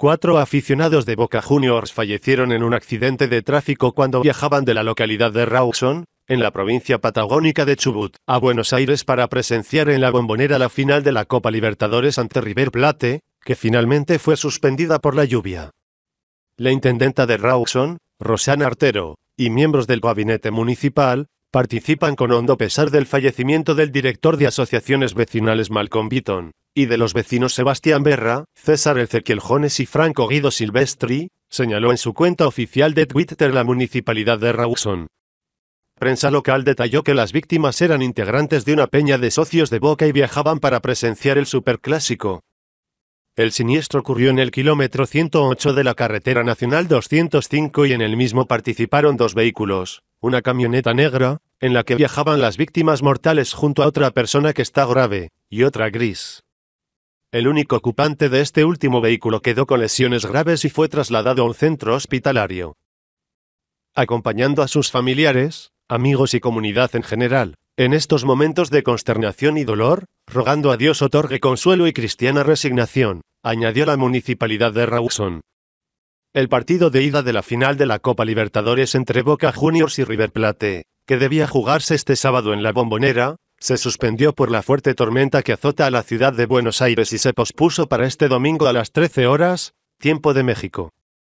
Cuatro aficionados de Boca Juniors fallecieron en un accidente de tráfico cuando viajaban de la localidad de Rawson, en la provincia patagónica de Chubut, a Buenos Aires para presenciar en la bombonera la final de la Copa Libertadores ante River Plate, que finalmente fue suspendida por la lluvia. La intendenta de Rawson, Rosana Artero, y miembros del gabinete municipal, participan con hondo pesar del fallecimiento del director de asociaciones vecinales Malcolm Beaton, y de los vecinos Sebastián Berra, César Ezequiel Jones y Franco Guido Silvestri, señaló en su cuenta oficial de Twitter la municipalidad de Rawson. Prensa local detalló que las víctimas eran integrantes de una peña de socios de Boca y viajaban para presenciar el superclásico. El siniestro ocurrió en el kilómetro 108 de la carretera nacional 205 y en el mismo participaron dos vehículos, una camioneta negra, en la que viajaban las víctimas mortales junto a otra persona que está grave, y otra gris. El único ocupante de este último vehículo quedó con lesiones graves y fue trasladado a un centro hospitalario. Acompañando a sus familiares, amigos y comunidad en general, en estos momentos de consternación y dolor, rogando a Dios otorgue consuelo y cristiana resignación, añadió la municipalidad de Rawson. El partido de ida de la final de la Copa Libertadores entre Boca Juniors y River Plate, que debía jugarse este sábado en la bombonera, se suspendió por la fuerte tormenta que azota a la ciudad de Buenos Aires y se pospuso para este domingo a las 13 horas, tiempo de México.